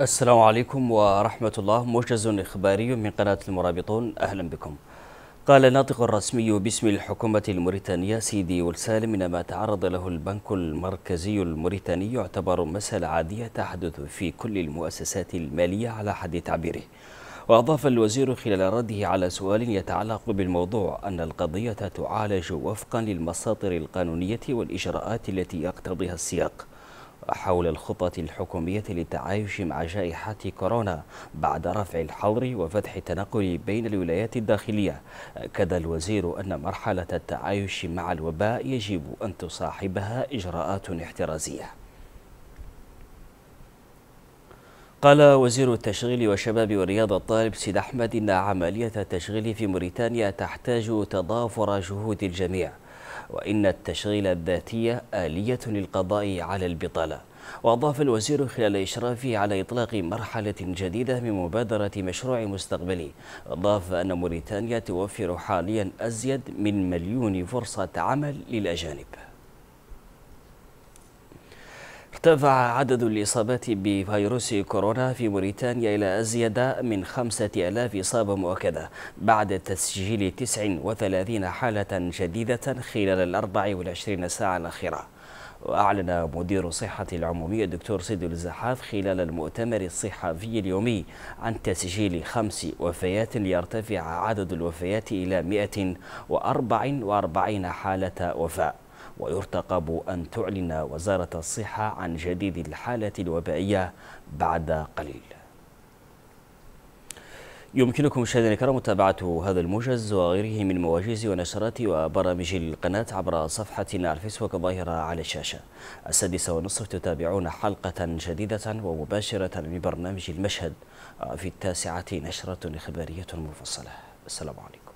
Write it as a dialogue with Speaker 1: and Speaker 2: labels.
Speaker 1: السلام عليكم ورحمة الله موجز إخباري من قناة المرابطون أهلا بكم قال الناطق الرسمي باسم الحكومة الموريتانية سيدي والسالم إن ما تعرض له البنك المركزي الموريتاني يعتبر مسألة عادية تحدث في كل المؤسسات المالية على حد تعبيره وأضاف الوزير خلال رده على سؤال يتعلق بالموضوع أن القضية تعالج وفقا للمساطر القانونية والإجراءات التي يقتضيها السياق حول الخطط الحكومية للتعايش مع جائحة كورونا بعد رفع الحظر وفتح التنقل بين الولايات الداخلية أكد الوزير أن مرحلة التعايش مع الوباء يجب أن تصاحبها إجراءات احترازية قال وزير التشغيل والشباب والرياضة الطالب سيد أحمد إن عملية التشغيل في موريتانيا تحتاج تضافر جهود الجميع وإن التشغيل الذاتي آلية للقضاء على البطالة وأضاف الوزير خلال إشرافه على إطلاق مرحلة جديدة من مبادرة مشروع مستقبلي أضاف أن موريتانيا توفر حاليا أزيد من مليون فرصة عمل للأجانب ارتفع عدد الإصابات بفيروس كورونا في موريتانيا إلى أزيد من خمسة ألاف إصابة مؤكدة بعد تسجيل 39 حالة جديدة خلال الأربع والعشرين ساعة الأخيرة وأعلن مدير الصحة العمومية الدكتور سيد الزحاف خلال المؤتمر الصحفي اليومي عن تسجيل خمس وفيات ليرتفع عدد الوفيات إلى 144 حالة وفاة ويرتقب أن تعلن وزارة الصحة عن جديد الحالة الوبائية بعد قليل يمكنكم مشاهدينا الكرام متابعة هذا الموجز وغيره من مواجز ونشرات وبرامج القناة عبر صفحتنا على الفيسبوك الظاهرة على الشاشة السادسة ونصف تتابعون حلقة جديدة ومباشرة من برنامج المشهد آه، في التاسعة نشرة إخبارية مفصلة السلام عليكم